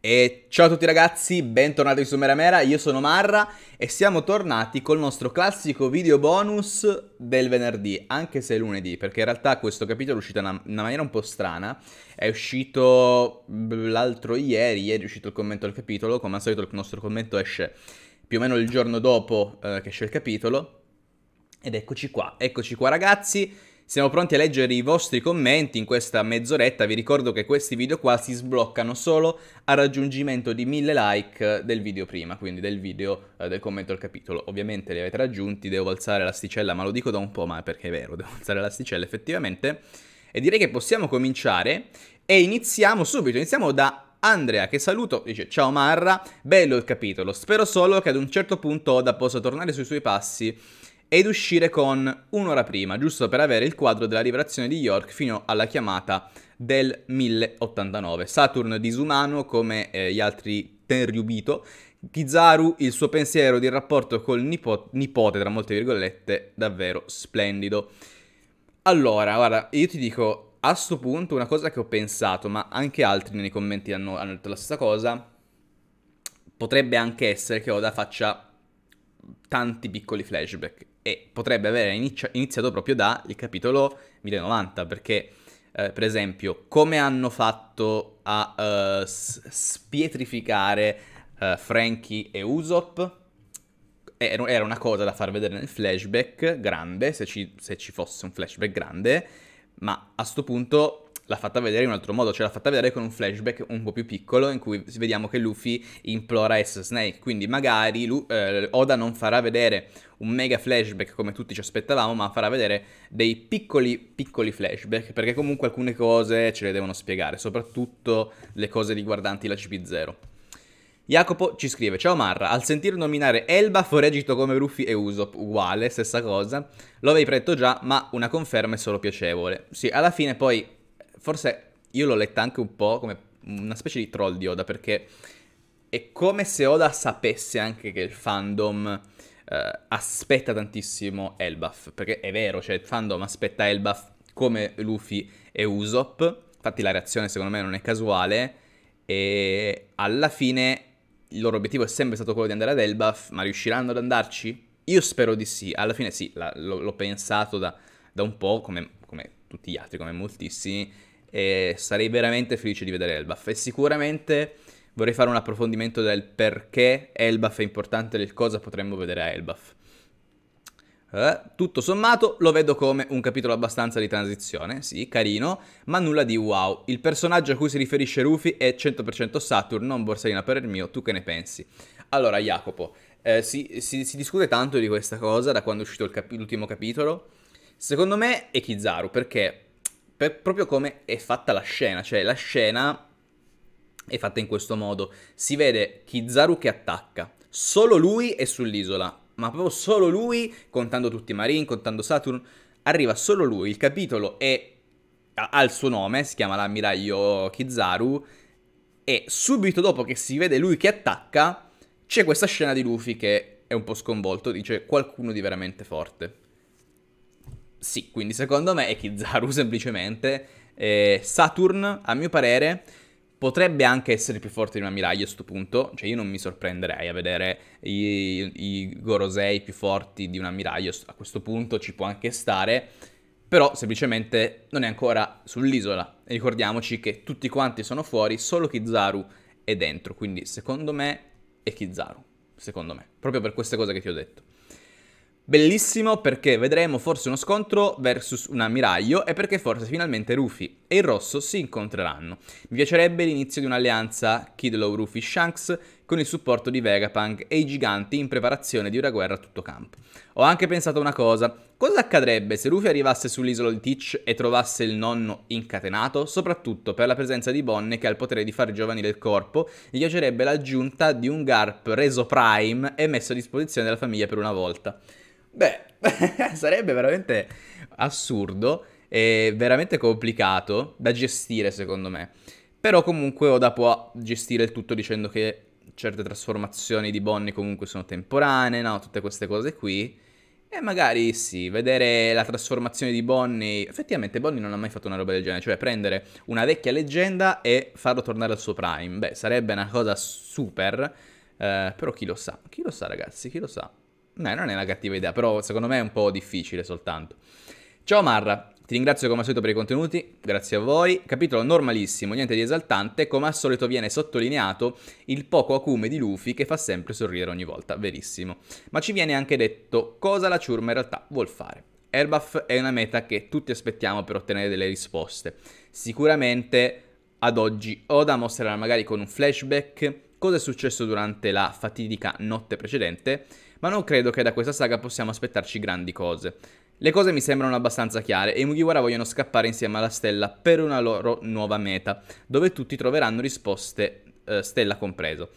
E ciao a tutti ragazzi, bentornati su Meramera, io sono Marra e siamo tornati col nostro classico video bonus del venerdì, anche se è lunedì, perché in realtà questo capitolo è uscito in una, una, maniera un po' strana, è uscito l'altro ieri, ieri è uscito il commento del capitolo, come al solito il nostro commento esce più o meno il giorno dopo eh, che esce il capitolo, ed eccoci qua, eccoci qua ragazzi, siamo pronti a leggere i vostri commenti in questa mezz'oretta, vi ricordo che questi video qua si sbloccano solo al raggiungimento di 1000 like del video prima, quindi del video eh, del commento al capitolo. Ovviamente li avete raggiunti, devo alzare l'asticella, ma lo dico da un po', ma perché è vero, devo alzare l'asticella effettivamente. E direi che possiamo cominciare e iniziamo subito, iniziamo da Andrea che saluto, dice ciao Marra, bello il capitolo, spero solo che ad un certo punto Oda possa tornare sui suoi passi ed uscire con un'ora prima, giusto per avere il quadro della liberazione di York fino alla chiamata del 1089. Saturn disumano come eh, gli altri Tenryubito, Kizaru il suo pensiero di rapporto col nipo- nipote, tra molte virgolette, davvero splendido. Allora, guarda, io ti dico, a questo punto una cosa che ho pensato, ma anche altri nei commenti hanno, hanno detto la stessa cosa, potrebbe anche essere che Oda faccia tanti piccoli flashback e potrebbe aver iniziato proprio dal capitolo 1090, perché eh, per esempio come hanno fatto a uh, spietrificare uh, Frankie e Usopp era una cosa da far vedere nel flashback grande, se ci, se ci fosse un flashback grande, ma a questo punto l'ha fatta vedere in un altro modo, cioè l'ha fatta vedere con un flashback un po' più piccolo in cui vediamo che Luffy implora S Snake, quindi magari Lu- eh, Oda non farà vedere un mega flashback come tutti ci aspettavamo, ma farà vedere dei piccoli piccoli flashback, perché comunque alcune cose ce le devono spiegare, soprattutto le cose riguardanti la CP0. Jacopo ci scrive: Ciao Marra, al sentire nominare Elba foregito come Ruffy e Usopp, uguale, stessa cosa. Lo avevi pretto già, ma una conferma è solo piacevole. Sì, alla fine poi forse io l'ho letta anche un po' come una specie di troll di Oda perché è come se Oda sapesse anche che il fandom eh, aspetta tantissimo Elbaf, perché è vero, cioè il fandom aspetta Elbaf come Luffy e Usopp, infatti la reazione secondo me non è casuale e alla fine il loro obiettivo è sempre stato quello di andare ad Elbaf, ma riusciranno ad andarci? Io spero di sì, alla fine sì, la, l'ho, l'ho pensato da, da un po', come, come tutti gli altri, come moltissimi, e sarei veramente felice di vedere Elbaf e sicuramente vorrei fare un approfondimento del perché Elbaf è importante e del cosa potremmo vedere a Elbaf. Eh, tutto sommato lo vedo come un capitolo abbastanza di transizione, sì, carino, ma nulla di wow. Il personaggio a cui si riferisce Rufy è 100% Saturn, non Borsalina per il mio, tu che ne pensi? Allora, Jacopo, eh, si, si, si, discute tanto di questa cosa da quando è uscito capi- l'ultimo capitolo. Secondo me è Kizaru, perché per proprio come è fatta la scena, cioè la scena è fatta in questo modo. Si vede Kizaru che attacca, solo lui è sull'isola, ma proprio solo lui, contando tutti i Marine, contando Saturn, arriva solo lui, il capitolo è, ha il suo nome, si chiama l'ammiraglio Kizaru, e subito dopo che si vede lui che attacca, c'è questa scena di Luffy che è un po' sconvolto, dice qualcuno di veramente forte. Sì, quindi secondo me è Kizaru semplicemente. Eh, Saturn, a mio parere, potrebbe anche essere più forte di un ammiraglio a questo punto. Cioè io non mi sorprenderei a vedere i, i Gorosei più forti di un ammiraglio. A questo punto ci può anche stare però semplicemente non è ancora sull'isola. E ricordiamoci che tutti quanti sono fuori, solo Kizaru è dentro, quindi secondo me è Kizaru, secondo me, proprio per queste cose che ti ho detto. Bellissimo perché vedremo forse uno scontro versus un ammiraglio e perché forse finalmente Rufy e il rosso si incontreranno. Mi piacerebbe l'inizio di un'alleanza Kidlow, Rufy, Shanks con il supporto di Vegapunk e i giganti in preparazione di una guerra a tutto campo. Ho anche pensato a una cosa, cosa accadrebbe se Rufy arrivasse sull'isola di Teach e trovasse il nonno incatenato? Soprattutto per la presenza di Bonne che ha il potere di fare giovani del corpo, gli piacerebbe l'aggiunta di un Garp reso Prime e messo a disposizione della famiglia per una volta. Beh, sarebbe veramente assurdo e veramente complicato da gestire, secondo me. Però comunque Oda può gestire il tutto dicendo che certe trasformazioni di Bonnie comunque sono temporanee, no? Tutte queste cose qui. E magari sì, vedere la trasformazione di Bonnie. Effettivamente Bonnie non ha mai fatto una roba del genere, cioè prendere una vecchia leggenda e farlo tornare al suo prime. Beh, sarebbe una cosa super. Eh, però chi lo sa, chi lo sa ragazzi, chi lo sa. Beh, non è una cattiva idea, però secondo me è un po' difficile soltanto. Ciao Marra, ti ringrazio come al solito per i contenuti, grazie a voi. Capitolo normalissimo, niente di esaltante, come al solito viene sottolineato il poco acume di Luffy che fa sempre sorridere ogni volta, verissimo. Ma ci viene anche detto cosa la ciurma in realtà vuol fare. Airbuff è una meta che tutti aspettiamo per ottenere delle risposte. Sicuramente ad oggi Oda mostrerà magari con un flashback cosa è successo durante la fatidica notte precedente ma non credo che da questa saga possiamo aspettarci grandi cose. Le cose mi sembrano abbastanza chiare e i Mugiwara vogliono scappare insieme alla stella per una loro nuova meta, dove tutti troveranno risposte, eh, stella compreso.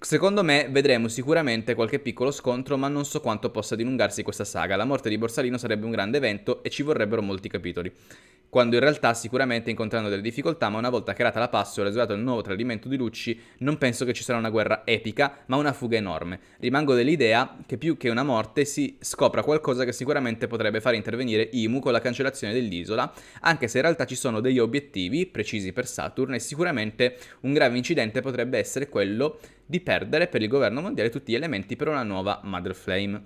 Secondo me vedremo sicuramente qualche piccolo scontro, ma non so quanto possa dilungarsi questa saga. La morte di Borsalino sarebbe un grande evento e ci vorrebbero molti capitoli quando in realtà sicuramente incontrano delle difficoltà, ma una volta creata la password e svelato il nuovo tradimento di Lucci, non penso che ci sarà una guerra epica, ma una fuga enorme. Rimango dell'idea che più che una morte si scopra qualcosa che sicuramente potrebbe far intervenire Imu con la cancellazione dell'isola, anche se in realtà ci sono degli obiettivi precisi per Saturn e sicuramente un grave incidente potrebbe essere quello di perdere per il governo mondiale tutti gli elementi per una nuova Mother Flame.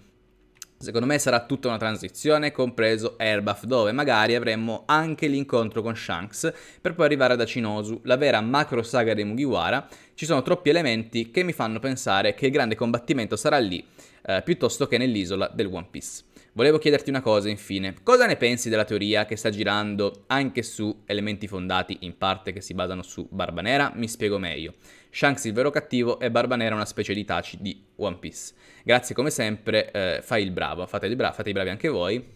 Secondo me sarà tutta una transizione, compreso Airbuff, dove magari avremmo anche l'incontro con Shanks, per poi arrivare ad Acinosu, la vera macro saga dei Mugiwara. Ci sono troppi elementi che mi fanno pensare che il grande combattimento sarà lì, eh, piuttosto che nell'isola del One Piece. Volevo chiederti una cosa, infine. Cosa ne pensi della teoria che sta girando anche su elementi fondati in parte che si basano su Barba Nera? Mi spiego meglio. Shanks il vero cattivo e Barba Nera una specie di Taci di One Piece. Grazie come sempre, eh, fai il bravo, fate, il bra- fate i bravi anche voi.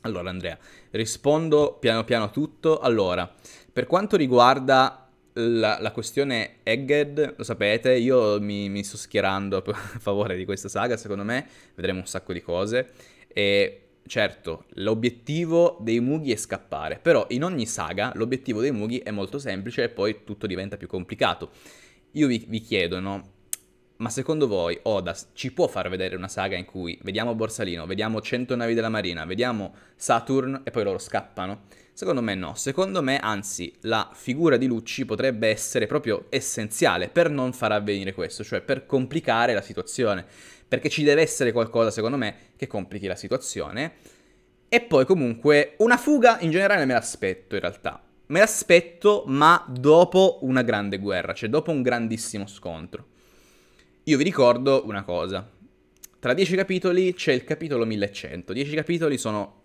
Allora Andrea, rispondo piano piano a tutto. Allora, per quanto riguarda la, la, questione Egghead, lo sapete, io mi, mi sto schierando a favore di questa saga, secondo me vedremo un sacco di cose e certo, l'obiettivo dei Mughi è scappare, però in ogni saga l'obiettivo dei Mughi è molto semplice e poi tutto diventa più complicato. Io vi, vi chiedo, no? Ma secondo voi Oda ci può far vedere una saga in cui vediamo Borsalino, vediamo 100 navi della Marina, vediamo Saturn e poi loro scappano? Secondo me no, secondo me anzi la figura di Lucci potrebbe essere proprio essenziale per non far avvenire questo, cioè per complicare la situazione perché ci deve essere qualcosa, secondo me, che complichi la situazione. E poi comunque una fuga in generale me l'aspetto in realtà. Me l'aspetto ma dopo una grande guerra, cioè dopo un grandissimo scontro. Io vi ricordo una cosa. Tra dieci capitoli c'è il capitolo 1100. Dieci capitoli sono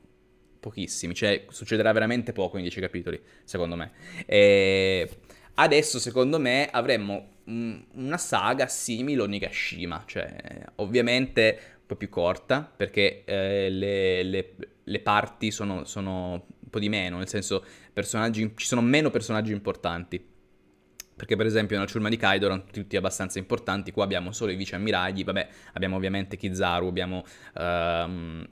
pochissimi, cioè succederà veramente poco in dieci capitoli, secondo me. E Adesso, secondo me, avremmo una saga simile a Nigashima, cioè ovviamente un po' più corta perché eh, le, le, le, parti sono, sono, un po' di meno, nel senso ci sono meno personaggi importanti. Perché per esempio nella ciurma di Kaido erano tutti abbastanza importanti, qua abbiamo solo i vice ammiragli, vabbè abbiamo ovviamente Kizaru, abbiamo... Ehm,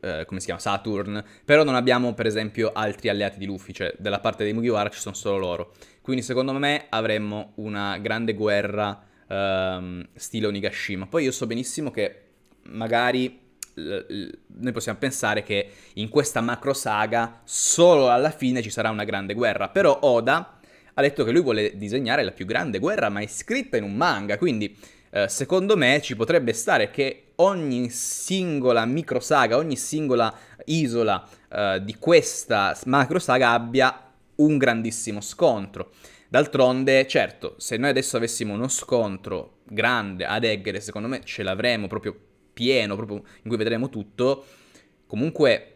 eh, come si chiama? Saturn, però non abbiamo per esempio altri alleati di Luffy, cioè della parte dei Mugiwara ci sono solo loro. Quindi secondo me avremmo una grande guerra ehm, stile Onigashima. Poi io so benissimo che magari noi possiamo pensare che in questa macro saga solo alla fine ci sarà una grande guerra, però Oda ha detto che lui vuole disegnare la più grande guerra mai scritta in un manga, quindi eh, secondo me ci potrebbe stare che ogni singola micro saga, ogni singola isola eh, di questa macro saga abbia un grandissimo scontro. D'altronde, certo, se noi adesso avessimo uno scontro grande ad Eggere, secondo me ce l'avremmo proprio pieno, proprio in cui vedremo tutto, comunque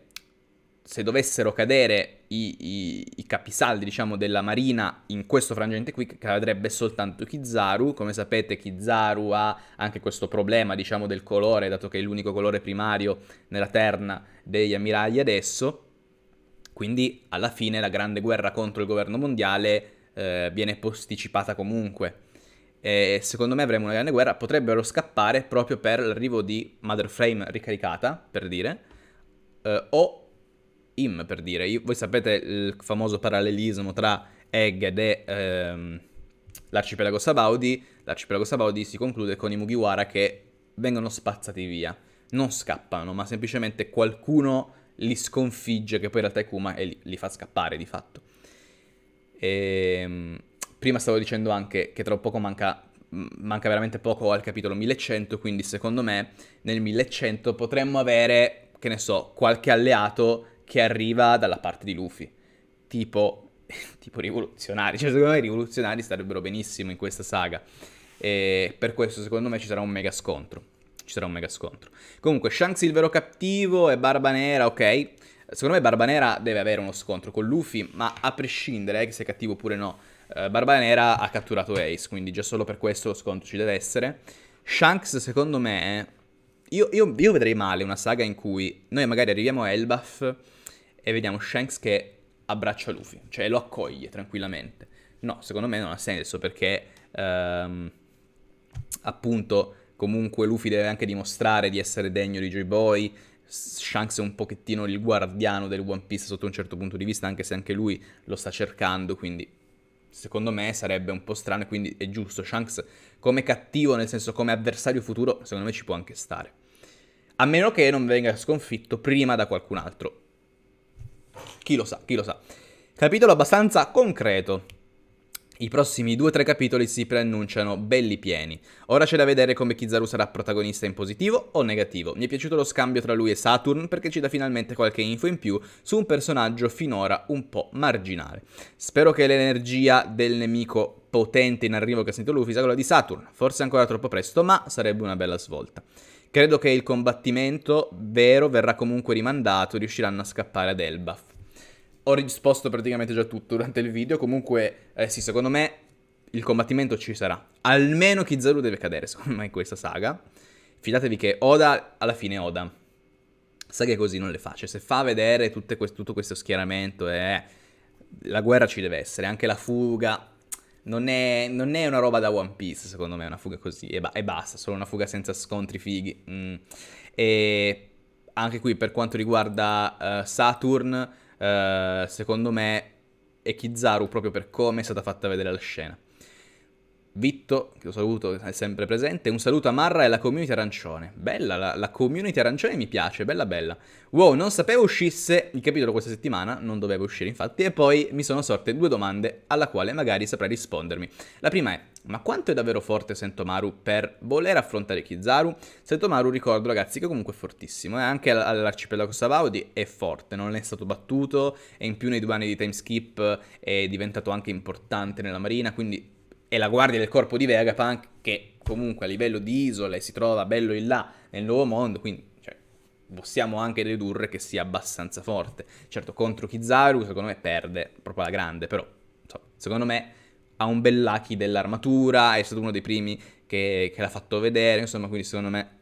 se dovessero cadere i, i, i capisaldi, diciamo, della marina in questo frangente qui, cadrebbe soltanto Kizaru. Come sapete, Kizaru ha anche questo problema, diciamo, del colore, dato che è l'unico colore primario nella terna degli ammiragli adesso quindi alla fine la grande guerra contro il governo mondiale eh, viene posticipata comunque. E secondo me avremo una grande guerra, potrebbero scappare proprio per l'arrivo di Motherframe ricaricata, per dire, eh, o IM, per dire. Io, voi sapete il famoso parallelismo tra Egg ed ehm, l'arcipelago Sabaudi. L'arcipelago Sabaudi si conclude con i Mugiwara che vengono spazzati via. Non scappano, ma semplicemente qualcuno li sconfigge, che poi in realtà è Kuma e li, li fa scappare di fatto. E, ehm, prima stavo dicendo anche che tra poco manca, manca veramente poco al capitolo 1100, quindi secondo me nel 1100 potremmo avere, che ne so, qualche alleato che arriva dalla parte di Luffy, tipo, tipo rivoluzionari, cioè secondo me i rivoluzionari starebbero benissimo in questa saga, e per questo secondo me ci sarà un mega scontro ci sarà un mega scontro. Comunque, Shanks il vero cattivo e Barba Nera, ok. Secondo me Barba Nera deve avere uno scontro con Luffy, ma a prescindere eh, che sia cattivo oppure no, eh, Barba Nera ha catturato Ace, quindi già solo per questo lo scontro ci deve essere. Shanks, secondo me, io, io, io vedrei male una saga in cui noi magari arriviamo a Elbaf e vediamo Shanks che abbraccia Luffy, cioè lo accoglie tranquillamente. No, secondo me non ha senso perché ehm, appunto comunque Luffy deve anche dimostrare di essere degno di Joy boy Shanks è un pochettino il guardiano del One Piece sotto un certo punto di vista, anche se anche lui lo sta cercando, quindi secondo me sarebbe un po' strano e quindi è giusto. Shanks come cattivo, nel senso come avversario futuro, secondo me ci può anche stare. A meno che non venga sconfitto prima da qualcun altro. Chi lo sa, chi lo sa. Capitolo abbastanza concreto. I prossimi due o tre capitoli si preannunciano belli pieni. Ora c'è da vedere come Kizaru sarà protagonista in positivo o negativo. Mi è piaciuto lo scambio tra lui e Saturn perché ci dà finalmente qualche info in più su un personaggio finora un po' marginale. Spero che l'energia del nemico potente in arrivo che ha sentito Luffy sia quella di Saturn. Forse ancora troppo presto, ma sarebbe una bella svolta. Credo che il combattimento vero verrà comunque rimandato, riusciranno a scappare ad Elbaf ho risposto praticamente già tutto durante il video. Comunque, eh, sì, secondo me il combattimento ci sarà. Almeno Kizaru deve cadere, secondo me, in questa saga. Fidatevi che Oda, alla fine Oda, sa che così non le faccio. Cioè, se fa vedere quest- tutto questo schieramento, eh, la guerra ci deve essere. Anche la fuga non è, non è, una roba da One Piece, secondo me, una fuga così e, ba- e basta, solo una fuga senza scontri fighi. Mm. E anche qui per quanto riguarda uh, Saturn, eh, secondo me, è Kizaru proprio per come è stata fatta vedere la scena. Vitto, che lo saluto, è sempre presente. Un saluto a Marra e alla community arancione. Bella, la, la community arancione mi piace, bella bella. Wow, non sapevo uscisse il capitolo questa settimana, non doveva uscire infatti, e poi mi sono sorte due domande alla quale magari saprai rispondermi. La prima è, ma quanto è davvero forte Sentomaru per voler affrontare Kizaru? Sentomaru, ricordo ragazzi, che comunque è fortissimo, e eh, anche all'arcipelago Savaudi è forte, non è stato battuto, e in più nei due anni di timeskip è diventato anche importante nella marina, quindi è la guardia del corpo di Vegapunk che comunque a livello di isole si trova bello in là nel nuovo mondo, quindi cioè, possiamo anche dedurre che sia abbastanza forte. Certo, contro Kizaru secondo me perde proprio la grande, però insomma, secondo me ha un bel lucky dell'armatura, è stato uno dei primi che, che l'ha fatto vedere, insomma, quindi secondo me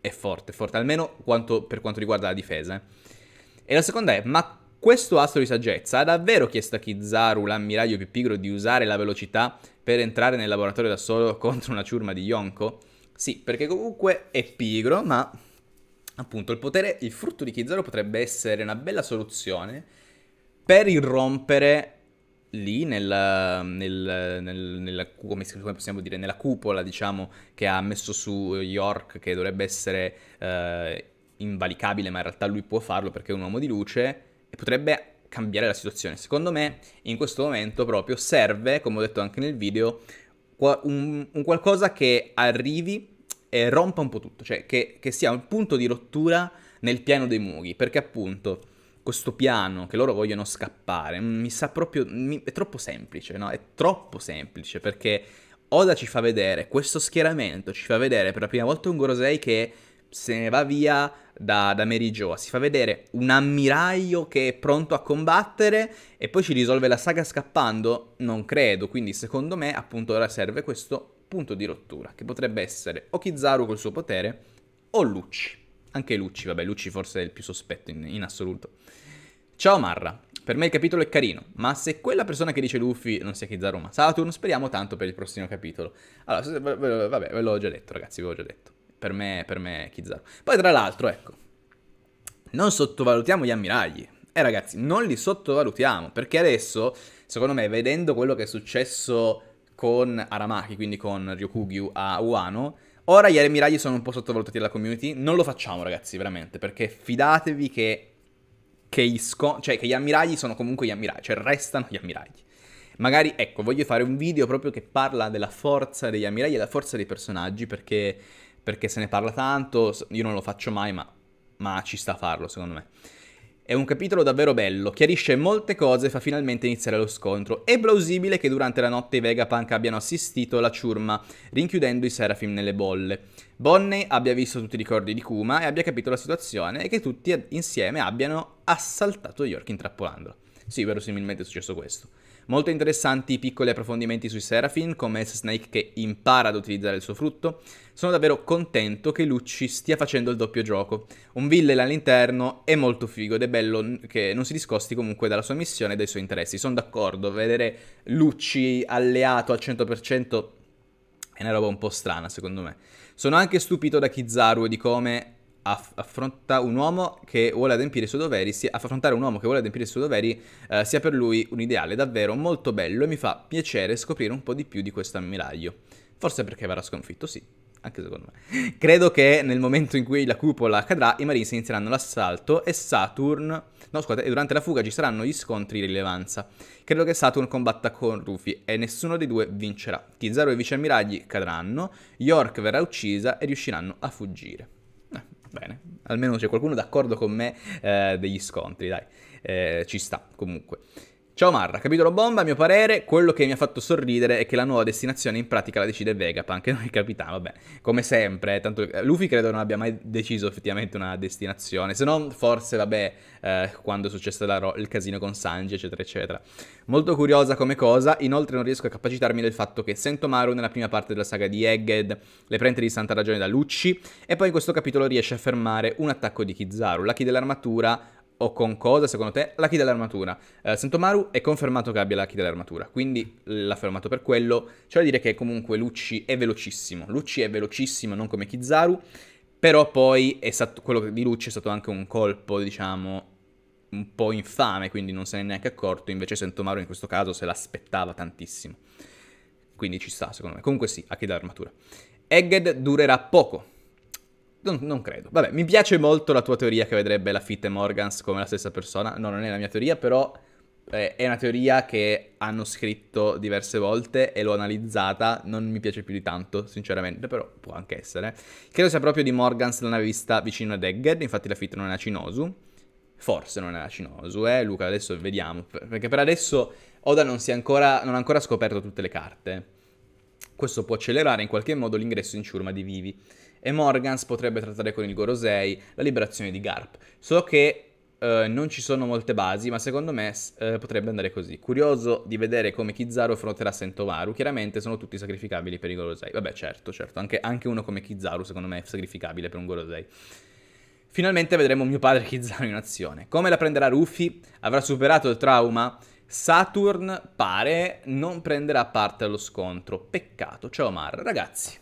è forte, forte almeno quanto, per quanto riguarda la difesa. Eh. E la seconda è, ma questo astro di saggezza ha davvero chiesto a Kizaru, l'ammiraglio più pigro, di usare la velocità per entrare nel laboratorio da solo contro una ciurma di Yonko? Sì, perché comunque è pigro, ma appunto il potere, il frutto di Kizaru potrebbe essere una bella soluzione per irrompere lì nella, nel, nel, nella, come, possiamo dire, nella cupola diciamo, che ha messo su York, che dovrebbe essere eh, invalicabile, ma in realtà lui può farlo perché è un uomo di luce, e potrebbe cambiare la situazione. Secondo me in questo momento proprio serve, come ho detto anche nel video, un, un qualcosa che arrivi e rompa un po' tutto, cioè che, che sia un punto di rottura nel piano dei mughi, perché appunto questo piano che loro vogliono scappare mm, mi sa proprio mi, è troppo semplice, no? È troppo semplice perché Oda ci fa vedere questo schieramento, ci fa vedere per la prima volta un Gorosei che se ne va via da, da Mary Jo. Si fa vedere un ammiraglio che è pronto a combattere e poi ci risolve la saga scappando? Non credo, quindi secondo me appunto ora serve questo punto di rottura, che potrebbe essere o Kizaru col suo potere o Lucci. Anche Lucci, vabbè, Lucci forse è il più sospetto in, in assoluto. Ciao Marra, per me il capitolo è carino, ma se quella persona che dice Luffy non sia Kizaru ma Saturn, speriamo tanto per il prossimo capitolo. Allora, vabbè, ve l'ho già detto ragazzi, ve l'ho già detto. Per me, per me Kizaru. Poi tra l'altro, ecco, non sottovalutiamo gli ammiragli. Eh ragazzi, non li sottovalutiamo, perché adesso, secondo me, vedendo quello che è successo con Aramaki, quindi con Ryukugyu a Wano, ora gli ammiragli sono un po' sottovalutati dalla community. Non lo facciamo ragazzi, veramente, perché fidatevi che, che, gli, cioè, che gli ammiragli sono comunque gli ammiragli, cioè restano gli ammiragli. Magari, ecco, voglio fare un video proprio che parla della forza degli ammiragli e della forza dei personaggi, perché perché se ne parla tanto, io non lo faccio mai, ma, ma ci sta a farlo secondo me. È un capitolo davvero bello, chiarisce molte cose e fa finalmente iniziare lo scontro. È plausibile che durante la notte i Vegapunk abbiano assistito alla ciurma, rinchiudendo i Seraphim nelle bolle. Bonnie abbia visto tutti i ricordi di Kuma e abbia capito la situazione e che tutti insieme abbiano assaltato York intrappolandolo. Sì, verosimilmente è successo questo. Molto interessanti i piccoli approfondimenti sui Seraphin, come S-Snake che impara ad utilizzare il suo frutto. Sono davvero contento che Lucci stia facendo il doppio gioco. Un villain all'interno è molto figo ed è bello che non si discosti comunque dalla sua missione e dai suoi interessi. Sono d'accordo, vedere Lucci alleato al 100% è una roba un po' strana secondo me. Sono anche stupito da Kizaru e di come aff- affronta un uomo che vuole adempiere i suoi doveri, sia, affrontare un uomo che vuole adempiere i suoi doveri eh, sia per lui un ideale davvero molto bello e mi fa piacere scoprire un po' di più di questo ammiraglio. Forse perché verrà sconfitto, sì, anche secondo me. Credo che nel momento in cui la cupola cadrà, i Marines inizieranno l'assalto e Saturn... No, scusate, e durante la fuga ci saranno gli scontri di rilevanza. Credo che Saturn combatta con Rufy e nessuno dei due vincerà. Kizaru e i viceammiragli cadranno, York verrà uccisa e riusciranno a fuggire. Bene, almeno c'è qualcuno d'accordo con me eh, degli scontri, dai, eh, ci sta comunque. Ciao Marra, capitolo bomba, a mio parere, quello che mi ha fatto sorridere è che la nuova destinazione in pratica la decide Vegapunk, che non è capitano, vabbè, come sempre, eh, tanto eh, Luffy credo non abbia mai deciso effettivamente una destinazione, se non forse, vabbè, eh, quando è successo il casino con Sanji, eccetera, eccetera. Molto curiosa come cosa, inoltre non riesco a capacitarmi del fatto che sento Maru nella prima parte della saga di Egghead le prende di santa ragione da Lucci, e poi in questo capitolo riesce a fermare un attacco di Kizaru, la chi dell'armatura o con cosa, secondo te? La chi dell'armatura. Eh, Santomaru è confermato che abbia la chi dell'armatura, quindi l'ha fermato per quello. Cioè dire che comunque Lucci è velocissimo. Lucci è velocissimo, non come Kizaru, però poi stato, quello di Lucci è stato anche un colpo, diciamo, un po' infame, quindi non se ne è neanche accorto. Invece Sentomaru in questo caso se l'aspettava tantissimo. Quindi ci sta, secondo me. Comunque sì, a chi dell'armatura. Egged durerà poco non, non, credo. Vabbè, mi piace molto la tua teoria che vedrebbe la Fit e Morgans come la stessa persona. No, non è la mia teoria, però eh, è una teoria che hanno scritto diverse volte e l'ho analizzata. Non mi piace più di tanto, sinceramente, però può anche essere. Credo sia proprio di Morgans la vista vicino ad Egged, infatti la Fit non è la Cinosu. Forse non è la Cinosu, eh, Luca, adesso vediamo. Perché per adesso Oda non, ancora, non ha ancora scoperto tutte le carte. Questo può accelerare in qualche modo l'ingresso in ciurma di Vivi e Morgans potrebbe trattare con il Gorosei la liberazione di Garp. So che Uh, non ci sono molte basi, ma secondo me uh, potrebbe andare così. Curioso di vedere come Kizaru affronterà Sentomaru. Chiaramente sono tutti sacrificabili per i Gorosei. Vabbè, certo, certo. Anche, anche uno come Kizaru, secondo me, è sacrificabile per un Gorosei. Finalmente vedremo mio padre Kizaru in azione. Come la prenderà Rufy? Avrà superato il trauma? Saturn, pare, non prenderà parte allo scontro. Peccato. Ciao Omar. Ragazzi,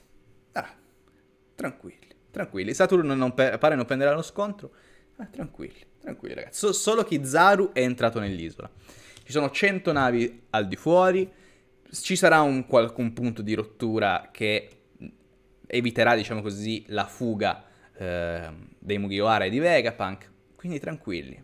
tranquilli, tranquilli. Saturn non pare non prenderà lo scontro, eh, tranquilli, tranquilli ragazzi. So solo Kizaru è entrato nell'isola. Ci sono 100 navi al di fuori, ci sarà un, un punto di rottura che eviterà, diciamo così, la fuga eh, dei Mugiwara e di Vegapunk. Quindi tranquilli.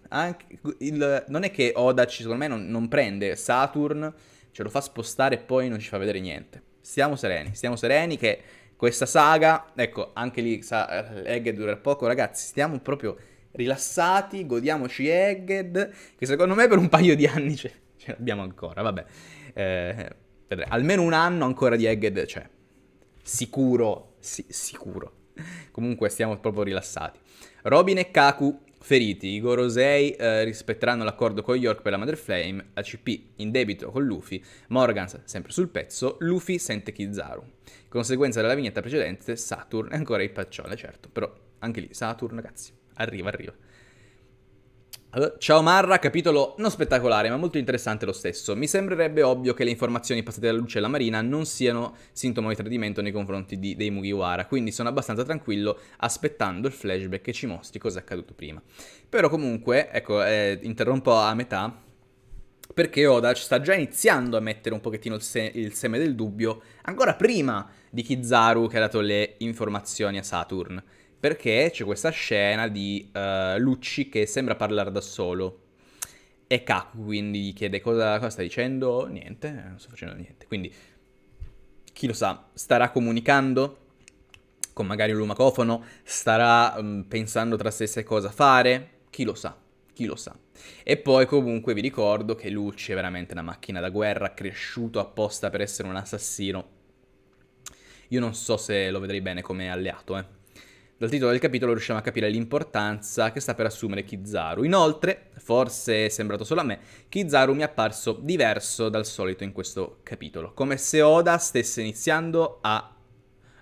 Il, non è che Oda, secondo me, non, non prende Saturn, ce lo fa spostare e poi non ci fa vedere niente. Stiamo sereni, stiamo sereni che questa saga, ecco, anche lì sa- Egged dura poco, ragazzi, stiamo proprio rilassati, godiamoci Egged, che secondo me per un paio di anni ce, ce l'abbiamo ancora, vabbè. Eh, almeno un anno ancora di Egged c'è. Sicuro, sì, sicuro. Comunque stiamo proprio rilassati. Robin e Kaku Feriti, i Gorosei eh, rispetteranno l'accordo con York per la Mother Flame, ACP in debito con Luffy, Morgans sempre sul pezzo, Luffy sente Kizaru. Conseguenza della vignetta precedente, Saturn è ancora il paccione, certo, però anche lì Saturn, ragazzi, arriva, arriva ciao Marra, capitolo non spettacolare ma molto interessante lo stesso. Mi sembrerebbe ovvio che le informazioni passate dalla luce alla marina non siano sintomo di tradimento nei confronti di, dei Mugiwara, quindi sono abbastanza tranquillo aspettando il flashback che ci mostri cosa è accaduto prima. Però comunque, ecco, eh, interrompo a metà perché Oda sta già iniziando a mettere un pochettino il, se il seme del dubbio ancora prima di Kizaru che ha dato le informazioni a Saturn perché c'è questa scena di uh, Lucci che sembra parlare da solo. E Kaku quindi gli chiede cosa, cosa sta dicendo, niente, eh, non sto facendo niente. Quindi chi lo sa, starà comunicando con magari un lumacofono, starà um, pensando tra sé se cosa fare, chi lo sa, chi lo sa. E poi comunque vi ricordo che Lucci è veramente una macchina da guerra, cresciuto apposta per essere un assassino. Io non so se lo vedrei bene come alleato, eh. Dal titolo del capitolo riusciamo a capire l'importanza che sta per assumere Kizaru. Inoltre, forse è sembrato solo a me, Kizaru mi è apparso diverso dal solito in questo capitolo, come se Oda stesse iniziando a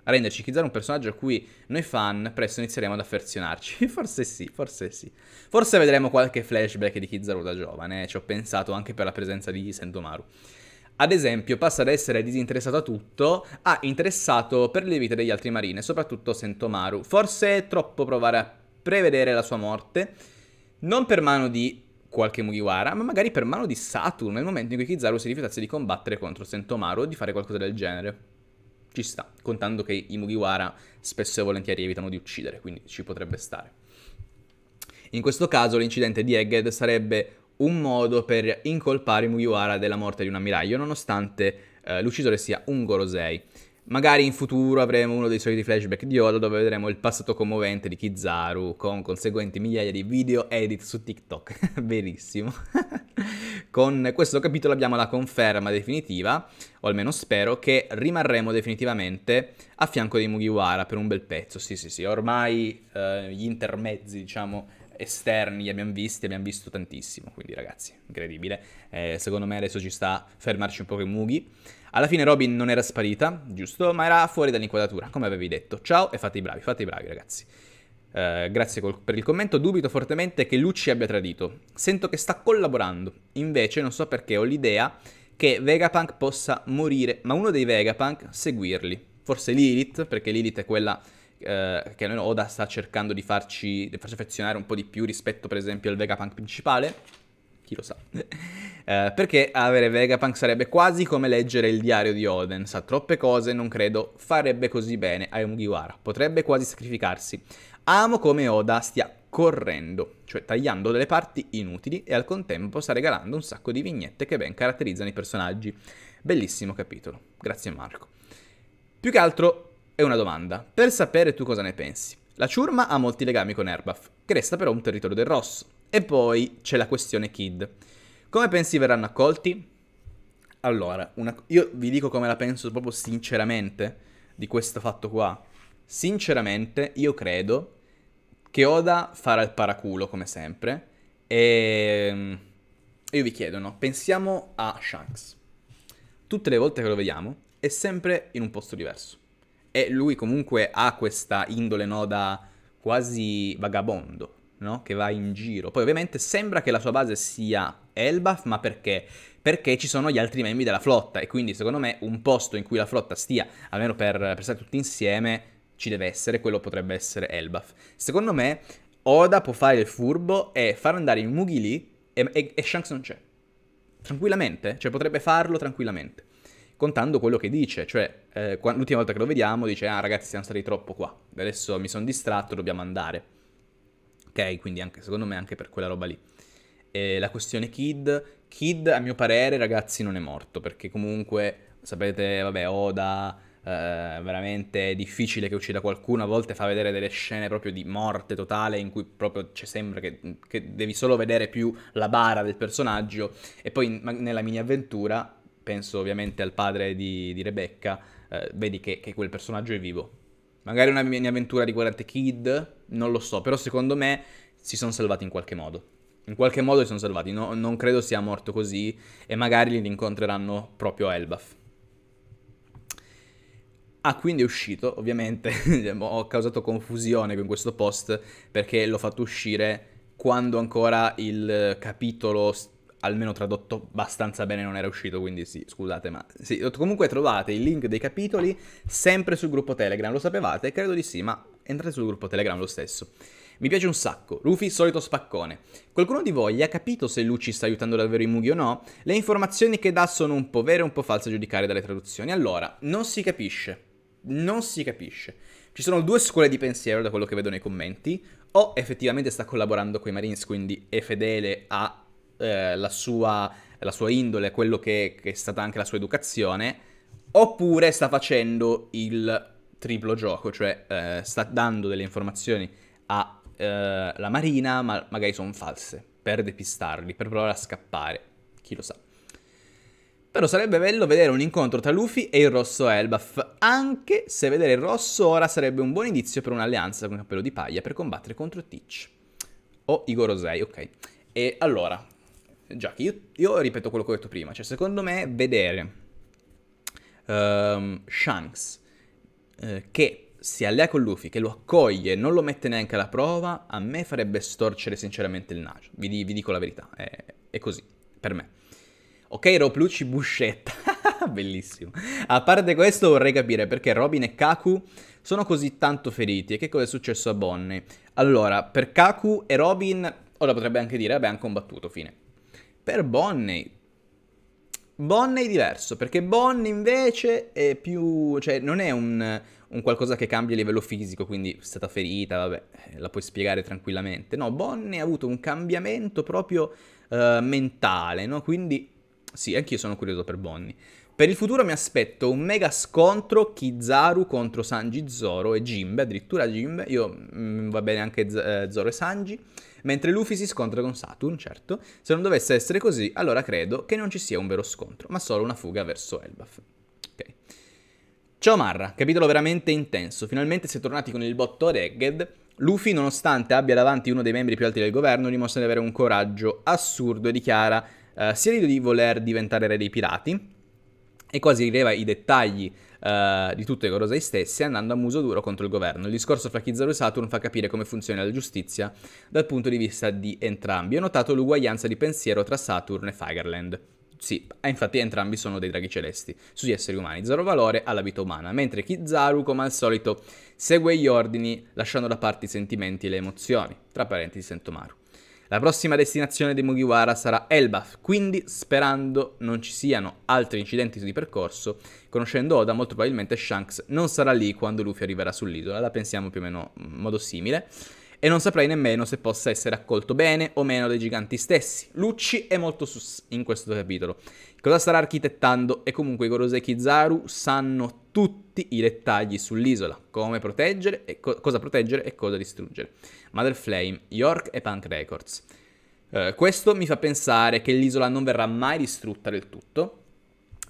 renderci Kizaru un personaggio a cui noi fan presto inizieremo ad affezionarci. forse sì, forse sì. Forse vedremo qualche flashback di Kizaru da giovane, ci ho pensato anche per la presenza di Sentomaru. Ad esempio, passa ad essere disinteressato a tutto a interessato per le vite degli altri marine, soprattutto Sentomaru. Forse è troppo provare a prevedere la sua morte, non per mano di qualche Mugiwara, ma magari per mano di Saturn nel momento in cui Kizaru si rifiutasse di combattere contro Sentomaru o di fare qualcosa del genere. Ci sta, contando che i Mugiwara spesso e volentieri evitano di uccidere, quindi ci potrebbe stare. In questo caso l'incidente di Egghead sarebbe un modo per incolpare Mugiwara della morte di un ammiraglio, nonostante eh, l'uccidore sia un Gorosei. Magari in futuro avremo uno dei soliti flashback di Oda dove vedremo il passato commovente di Kizaru con conseguenti migliaia di video edit su TikTok. Verissimo. con questo capitolo abbiamo la conferma definitiva, o almeno spero, che rimarremo definitivamente a fianco di Mugiwara per un bel pezzo. Sì, sì, sì, ormai eh, gli intermezzi, diciamo, esterni li abbiamo visti, abbiamo visto tantissimo, quindi ragazzi, incredibile. Eh, secondo me adesso ci sta a fermarci un po' con i mughi. Alla fine Robin non era sparita, giusto? Ma era fuori dall'inquadratura, come avevi detto. Ciao e fate i bravi, fate i bravi ragazzi. Eh, grazie col, per il commento, dubito fortemente che Lucci abbia tradito. Sento che sta collaborando, invece non so perché ho l'idea che Vegapunk possa morire, ma uno dei Vegapunk seguirli. Forse Lilith, perché Lilith è quella eh, che almeno Oda sta cercando di farci, di farci affezionare un po' di più rispetto per esempio al Vegapunk principale, chi lo sa, eh, perché avere Vegapunk sarebbe quasi come leggere il diario di Oden, sa troppe cose, non credo farebbe così bene a Mugiwara, potrebbe quasi sacrificarsi. Amo come Oda stia correndo, cioè tagliando delle parti inutili e al contempo sta regalando un sacco di vignette che ben caratterizzano i personaggi. Bellissimo capitolo, grazie Marco. Più che altro e una domanda, per sapere tu cosa ne pensi. La ciurma ha molti legami con Erbaf, che resta però un territorio del Rosso. E poi c'è la questione Kid. Come pensi verranno accolti? Allora, una... io vi dico come la penso proprio sinceramente di questo fatto qua. Sinceramente, io credo che Oda farà il paraculo come sempre. E mm, io vi chiedo, no? Pensiamo a Shanks. Tutte le volte che lo vediamo è sempre in un posto diverso e lui comunque ha questa indole no, da quasi vagabondo, no? che va in giro. Poi ovviamente sembra che la sua base sia Elbaf, ma perché? Perché ci sono gli altri membri della flotta e quindi secondo me un posto in cui la flotta stia, almeno per, per stare tutti insieme, ci deve essere, quello potrebbe essere Elbaf. Secondo me Oda può fare il furbo e far andare in Mugili e, e, e Shanks non c'è. Tranquillamente, cioè potrebbe farlo tranquillamente contando quello che dice, cioè eh, l'ultima volta che lo vediamo dice ah ragazzi siamo stati troppo qua, adesso mi sono distratto, dobbiamo andare. Ok, quindi anche, secondo me anche per quella roba lì. E la questione Kid, Kid a mio parere ragazzi non è morto, perché comunque sapete, vabbè, Oda... Uh, veramente difficile che uccida qualcuno, a volte fa vedere delle scene proprio di morte totale in cui proprio ci sembra che, che, devi solo vedere più la bara del personaggio e poi in, nella mini avventura penso ovviamente al padre di, di Rebecca, eh, vedi che, che, quel personaggio è vivo. Magari una mia avventura riguardante Kid, non lo so, però secondo me si sono salvati in qualche modo. In qualche modo si sono salvati, no, non credo sia morto così e magari li incontreranno proprio a Elbaf. Ah, quindi è uscito, ovviamente diciamo, ho causato confusione con questo post perché l'ho fatto uscire quando ancora il capitolo almeno tradotto abbastanza bene non era uscito, quindi sì, scusate, ma sì. Comunque trovate il link dei capitoli sempre sul gruppo Telegram, lo sapevate? Credo di sì, ma entrate sul gruppo Telegram lo stesso. Mi piace un sacco, Rufy solito spaccone. Qualcuno di voi gli ha capito se Luci sta aiutando davvero i Mughi o no? Le informazioni che dà sono un po' vere e un po' false a giudicare dalle traduzioni. Allora, non si capisce. Non si capisce. Ci sono due scuole di pensiero da quello che vedo nei commenti. O effettivamente sta collaborando con i Marines, quindi è fedele a eh, la, sua, la, sua, indole, quello che, che è stata anche la sua educazione, oppure sta facendo il triplo gioco, cioè eh, sta dando delle informazioni alla eh, Marina, ma magari sono false, per depistarli, per provare a scappare, chi lo sa. Però sarebbe bello vedere un incontro tra Luffy e il rosso Elbaf, anche se vedere il rosso ora sarebbe un buon indizio per un'alleanza con il cappello di paglia per combattere contro Teach. O Igorosei, ok. E allora, Giacchi, io, io, ripeto quello che ho detto prima, cioè secondo me vedere um, Shanks eh, che si allea con Luffy, che lo accoglie, e non lo mette neanche alla prova, a me farebbe storcere sinceramente il naso, vi, vi dico la verità, è, è, così, per me. Ok, Roplucci Buscetta, bellissimo. A parte questo vorrei capire perché Robin e Kaku sono così tanto feriti e che cosa è successo a Bonnie. Allora, per Kaku e Robin, ora potrebbe anche dire, vabbè, hanno combattuto, fine per Bonney. Bonney diverso, perché Bonney invece è più... cioè non è un, un qualcosa che cambia a livello fisico, quindi è stata ferita, vabbè, eh, la puoi spiegare tranquillamente. No, Bonney ha avuto un cambiamento proprio uh, mentale, no? Quindi sì, anch'io sono curioso per Bonney. Per il futuro mi aspetto un mega scontro Kizaru contro Sanji, Zoro e Jimbe, addirittura Jimbe, io mh, mm, va bene anche Z- eh, Zoro e Sanji mentre Luffy si scontra con Saturn, certo. Se non dovesse essere così, allora credo che non ci sia un vero scontro, ma solo una fuga verso Elbaf. Ok. Ciao Marra, capitolo veramente intenso. Finalmente si è tornati con il botto Regged. Luffy, nonostante abbia davanti uno dei membri più alti del governo, dimostra di avere un coraggio assurdo e dichiara eh, sia di voler diventare re dei pirati, e quasi rileva i dettagli uh, di tutte le cose stesse andando a muso duro contro il governo. Il discorso fra Kizaru e Saturn fa capire come funziona la giustizia dal punto di vista di entrambi. Ho notato l'uguaglianza di pensiero tra Saturn e Fagerland. Sì, eh, infatti entrambi sono dei draghi celesti, sugli esseri umani, zero valore alla vita umana, mentre Kizaru, come al solito, segue gli ordini lasciando da parte i sentimenti e le emozioni, tra parentesi Sentomaru. La prossima destinazione dei Mugiwara sarà Elbaf, quindi sperando non ci siano altri incidenti di percorso, conoscendo Oda molto probabilmente Shanks non sarà lì quando Luffy arriverà sull'isola, la pensiamo più o meno in modo simile e non saprei nemmeno se possa essere accolto bene o meno dai giganti stessi. Lucci è molto sus in questo capitolo cosa starà architettando e comunque i Goroseki Zaru sanno tutti i dettagli sull'isola, come proteggere e co- cosa proteggere e cosa distruggere. Mother Flame, York e Punk Records. Eh, questo mi fa pensare che l'isola non verrà mai distrutta del tutto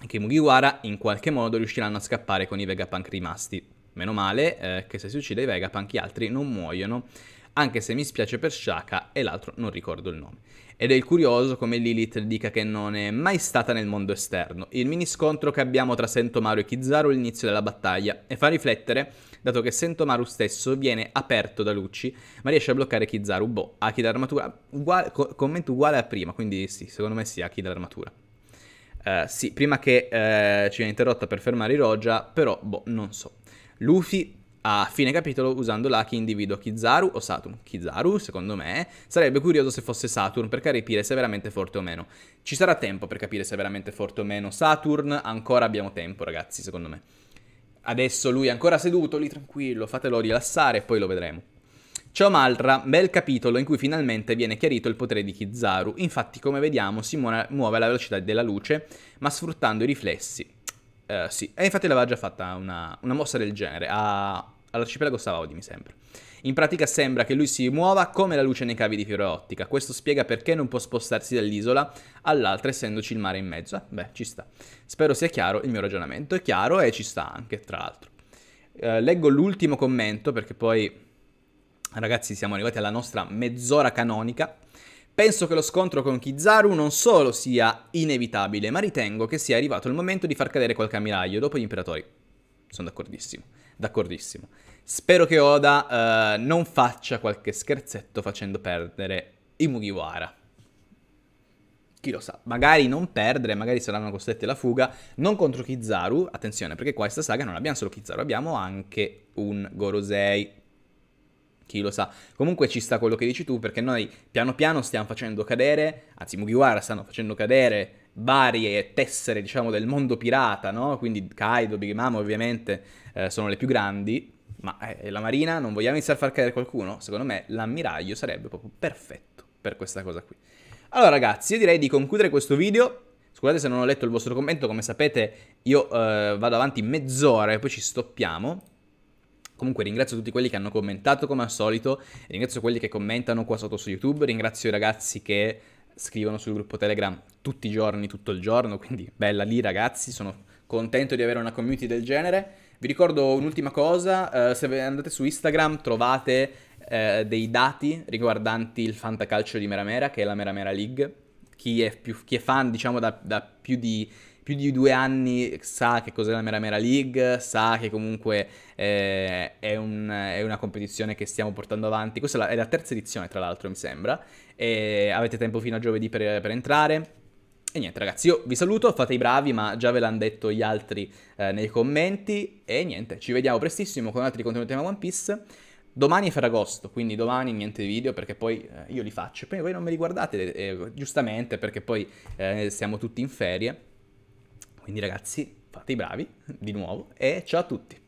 e che i Mugiwara in qualche modo riusciranno a scappare con i Vegapunk rimasti. Meno male eh, che se si uccide i Vegapunk gli altri non muoiono, anche se mi spiace per Shaka e l'altro non ricordo il nome ed è curioso come Lilith dica che non è mai stata nel mondo esterno. Il mini scontro che abbiamo tra Sentomaru e Kizaru è l'inizio della battaglia e fa riflettere, dato che Sentomaru stesso viene aperto da Lucci, ma riesce a bloccare Kizaru. Boh, Aki d'armatura, uguale, co- commento uguale a prima, quindi sì, secondo me sì, Aki d'armatura. Uh, sì, prima che uh, ci viene interrotta per fermare Roja, però boh, non so. Luffy a fine capitolo usando l'Aki individuo Kizaru o Saturn. Kizaru, secondo me, sarebbe curioso se fosse Saturn per capire se è veramente forte o meno. Ci sarà tempo per capire se è veramente forte o meno Saturn, ancora abbiamo tempo ragazzi, secondo me. Adesso lui è ancora seduto, lì tranquillo, fatelo rilassare e poi lo vedremo. Ciao Malra, bel capitolo in cui finalmente viene chiarito il potere di Kizaru. Infatti, come vediamo, si muove alla velocità della luce, ma sfruttando i riflessi. Eh, sì, e infatti l'aveva già fatta una, una mossa del genere, a, all'arcipelago Savaudi mi sembra. In pratica sembra che lui si muova come la luce nei cavi di fiore ottica, questo spiega perché non può spostarsi dall'isola all'altra essendoci il mare in mezzo. Eh, beh, ci sta. Spero sia chiaro il mio ragionamento, è chiaro e ci sta anche, tra l'altro. Uh, leggo l'ultimo commento perché poi, ragazzi, siamo arrivati alla nostra mezz'ora canonica. Penso che lo scontro con Kizaru non solo sia inevitabile, ma ritengo che sia arrivato il momento di far cadere qualche ammiraglio dopo gli imperatori. Sono d'accordissimo, d'accordissimo. Spero che Oda uh, non faccia qualche scherzetto facendo perdere i Mugiwara. Chi lo sa, magari non perdere, magari saranno costretti alla fuga, non contro Kizaru, attenzione perché qua in questa saga non abbiamo solo Kizaru, abbiamo anche un Gorosei chi lo sa. Comunque ci sta quello che dici tu, perché noi piano piano stiamo facendo cadere, anzi Mugiwara stanno facendo cadere varie tessere, diciamo, del mondo pirata, no? Quindi Kaido, Big Mom ovviamente eh, sono le più grandi, ma eh, la Marina non vogliamo iniziare a far cadere qualcuno? Secondo me l'ammiraglio sarebbe proprio perfetto per questa cosa qui. Allora ragazzi, io direi di concludere questo video. Scusate se non ho letto il vostro commento, come sapete io eh, vado avanti mezz'ora e poi ci stoppiamo. Comunque ringrazio tutti quelli che hanno commentato come al solito, ringrazio quelli che commentano qua sotto su YouTube, ringrazio i ragazzi che scrivono sul gruppo Telegram tutti i giorni, tutto il giorno, quindi bella lì ragazzi, sono contento di avere una community del genere. Vi ricordo un'ultima cosa, eh, se andate su Instagram trovate eh, dei dati riguardanti il fantacalcio di Meramera, che è la Meramera League. Chi è, più, chi è fan, diciamo, da, da più di più di due anni sa che cos'è la Mera Mera League, sa che comunque eh, è, un, è, una competizione che stiamo portando avanti. Questa è la, è la terza edizione, tra l'altro, mi sembra. E avete tempo fino a giovedì per, per entrare. E niente ragazzi, io vi saluto, fate i bravi, ma già ve l'hanno detto gli altri eh, nei commenti. E niente, ci vediamo prestissimo con altri contenuti di tema One Piece. Domani è Ferragosto, quindi domani niente video perché poi eh, io li faccio. Poi voi non me li guardate, eh, giustamente, perché poi eh, siamo tutti in ferie. Quindi ragazzi, fate i bravi di nuovo e ciao a tutti.